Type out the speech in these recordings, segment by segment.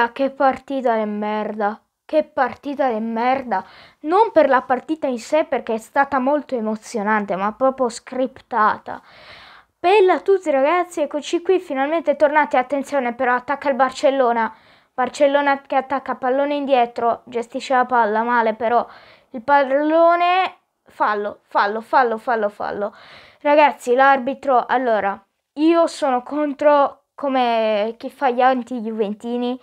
Ah, che partita è merda! Che partita è merda! Non per la partita in sé perché è stata molto emozionante, ma proprio scriptata. Bella a tutti ragazzi, eccoci qui, finalmente tornati, attenzione però attacca il Barcellona, Barcellona che attacca pallone indietro, gestisce la palla male però, il pallone, fallo, fallo, fallo, fallo, fallo. Ragazzi, l'arbitro, allora, io sono contro come chi fa gli anti-juventini,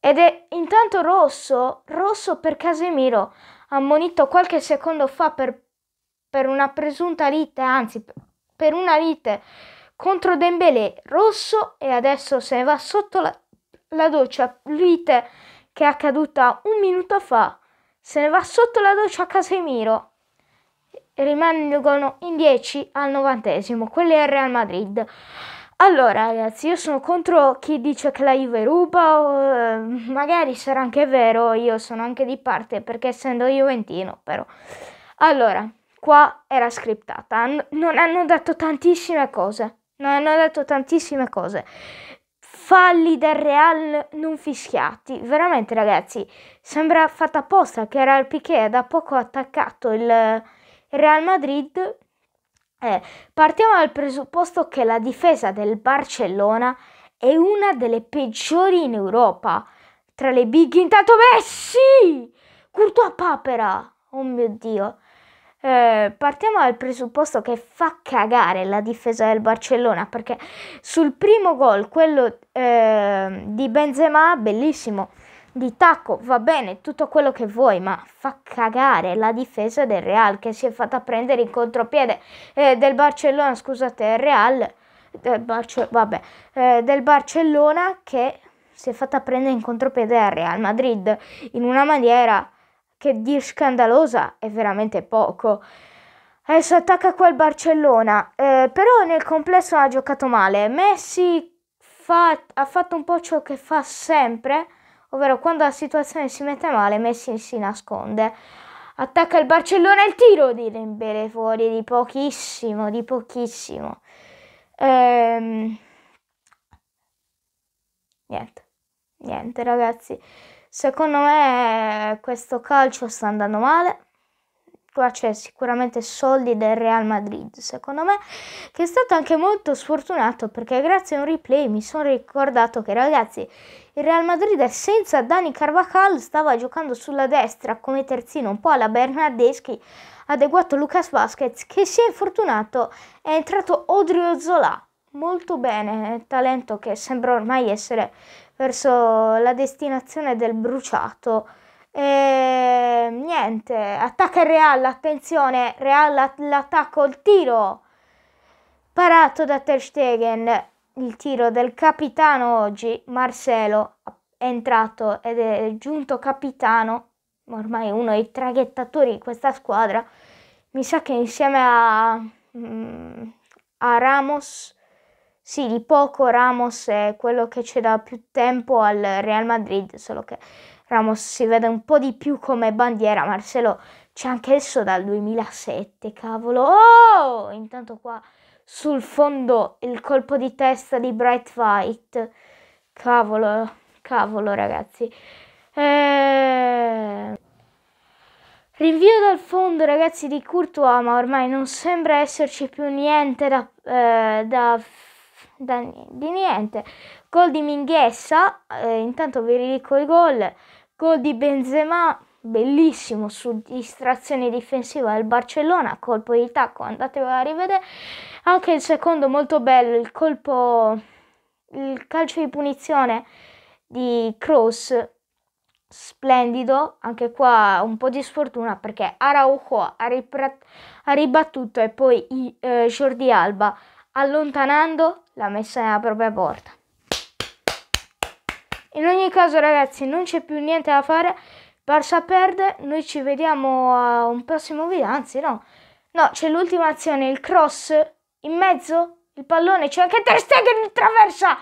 ed è intanto rosso, rosso per Casemiro, ammonito qualche secondo fa per, per una presunta lite, anzi per una lite contro Dembélé, rosso e adesso se ne va sotto la, la doccia, lite che è accaduta un minuto fa, se ne va sotto la doccia Casemiro rimangono in 10 al novantesimo, quelli è il Real Madrid. Allora ragazzi, io sono contro chi dice che la Juve ruba, o, eh, magari sarà anche vero, io sono anche di parte perché essendo juventino però. Allora, qua era scriptata, N- non hanno detto tantissime cose, non hanno detto tantissime cose. Falli del Real non fischiati, veramente ragazzi, sembra fatta apposta che era il Piquet da poco attaccato il Real Madrid eh, partiamo dal presupposto che la difesa del Barcellona è una delle peggiori in Europa. Tra le big intanto Messi! Curto a papera! Oh mio Dio! Eh, partiamo dal presupposto che fa cagare la difesa del Barcellona perché sul primo gol, quello eh, di Benzema, bellissimo, di tacco, va bene, tutto quello che vuoi, ma fa cagare la difesa del Real che si è fatta prendere in contropiede eh, del Barcellona, scusate, il Real del, eh, Barce- vabbè, eh, del Barcellona che si è fatta prendere in contropiede al Real Madrid in una maniera che di scandalosa è veramente poco. Adesso eh, attacca quel Barcellona, eh, però nel complesso ha giocato male. Messi fa- ha fatto un po' ciò che fa sempre, ovvero quando la situazione si mette male Messi si nasconde. Attacca il Barcellona il tiro di Dembele fuori di pochissimo, di pochissimo. Ehm... Niente, niente ragazzi. Secondo me questo calcio sta andando male. Poi c'è cioè, sicuramente Soldi del Real Madrid, secondo me, che è stato anche molto sfortunato perché grazie a un replay mi sono ricordato che ragazzi, il Real Madrid senza Dani Carvajal stava giocando sulla destra come terzino un po' alla Bernardeschi, adeguato Lucas Vasquez che si è infortunato, è entrato Odrio Zola. Molto bene, eh, talento che sembra ormai essere verso la destinazione del bruciato e ehm, niente, attacca il Real, attenzione, Real l'attacco, il tiro parato da Ter Stegen, il tiro del capitano oggi, Marcelo è entrato ed è giunto capitano, ormai uno dei traghettatori di questa squadra, mi sa che insieme a, mm, a Ramos, sì, di poco Ramos è quello che c'è da più tempo al Real Madrid, solo che Ramos si vede un po' di più come bandiera, Marcelo c'è anche esso dal 2007, cavolo. Oh! Intanto qua sul fondo il colpo di testa di Bright White. Cavolo, cavolo ragazzi. Eh... Rinvio dal fondo ragazzi di Courtois, ma ormai non sembra esserci più niente da, eh, da da, di niente. Gol di Minghessa, eh, intanto vi ridico il gol. Gol di Benzema, bellissimo su distrazione difensiva del Barcellona, colpo di tacco, andatevelo a rivedere. Anche il secondo molto bello, il colpo, il calcio di punizione di Cross, splendido, anche qua un po' di sfortuna perché Araujo ha, ribattuto e poi eh, Jordi Alba allontanando la messa nella propria porta. In ogni caso ragazzi non c'è più niente da fare, Barça perde, noi ci vediamo a un prossimo video, anzi no, no c'è l'ultima azione, il cross in mezzo, il pallone, c'è anche Ter Stegen traversa,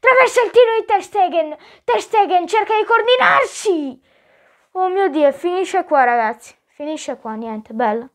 traversa il tiro di Ter Stegen, Ter Stegen cerca di coordinarsi, oh mio dio finisce qua ragazzi, finisce qua, niente, bello.